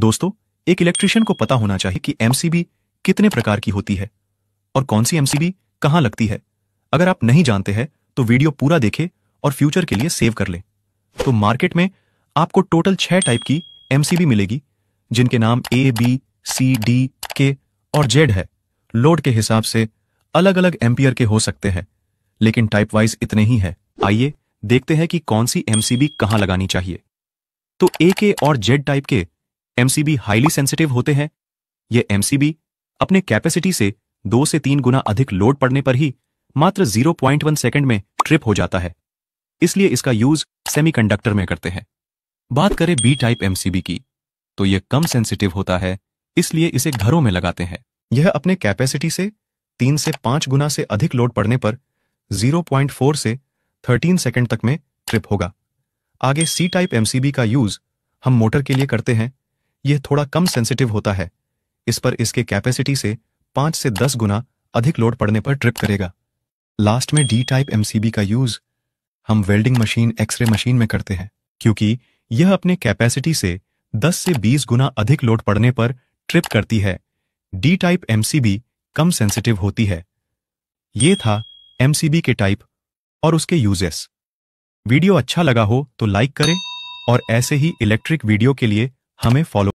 दोस्तों एक इलेक्ट्रिशियन को पता होना चाहिए कि एमसीबी कितने प्रकार की होती है और कौन सी एमसीबी कहां लगती है अगर आप नहीं जानते हैं तो वीडियो पूरा देखें और फ्यूचर के लिए सेव कर लें तो मार्केट में आपको टोटल छह टाइप की एमसीबी मिलेगी जिनके नाम ए बी सी डी के और जेड है लोड के हिसाब से अलग अलग एम्पियर के हो सकते हैं लेकिन टाइप वाइज इतने ही है आइए देखते हैं कि कौन सी एमसीबी कहां लगानी चाहिए तो ए के और जेड टाइप के एमसीबी हाईली सेंसिटिव होते हैं ये एमसीबी अपने कैपेसिटी से दो से तीन गुना अधिक लोड पड़ने पर ही मात्र 0.1 सेकेंड में ट्रिप हो जाता है इसलिए इसका यूज सेमीकंडक्टर में करते हैं बात करें बी टाइप एमसीबी की तो यह कम सेंसिटिव होता है इसलिए इसे घरों में लगाते हैं यह अपने कैपेसिटी से तीन से पांच गुना से अधिक लोड पड़ने पर 0.4 से 13 सेकंड तक में ट्रिप होगा आगे सी टाइप एमसीबी का यूज हम मोटर के लिए करते हैं यह थोड़ा कम सेंसिटिव होता है इस पर इसके कैपेसिटी से पांच से दस गुना अधिक लोड पड़ने पर ट्रिप करेगा लास्ट में डी टाइप एमसीबी का यूज़ हम वेल्डिंग मशीन एक्सरे मशीन में करते हैं क्योंकि यह अपने कैपेसिटी से 10 से 20 गुना अधिक लोड पड़ने पर ट्रिप करती है डी टाइप एमसीबी कम सेंसिटिव होती है यह था एमसीबी के टाइप और उसके यूजेस वीडियो अच्छा लगा हो तो लाइक करें और ऐसे ही इलेक्ट्रिक वीडियो के लिए हमें फॉलो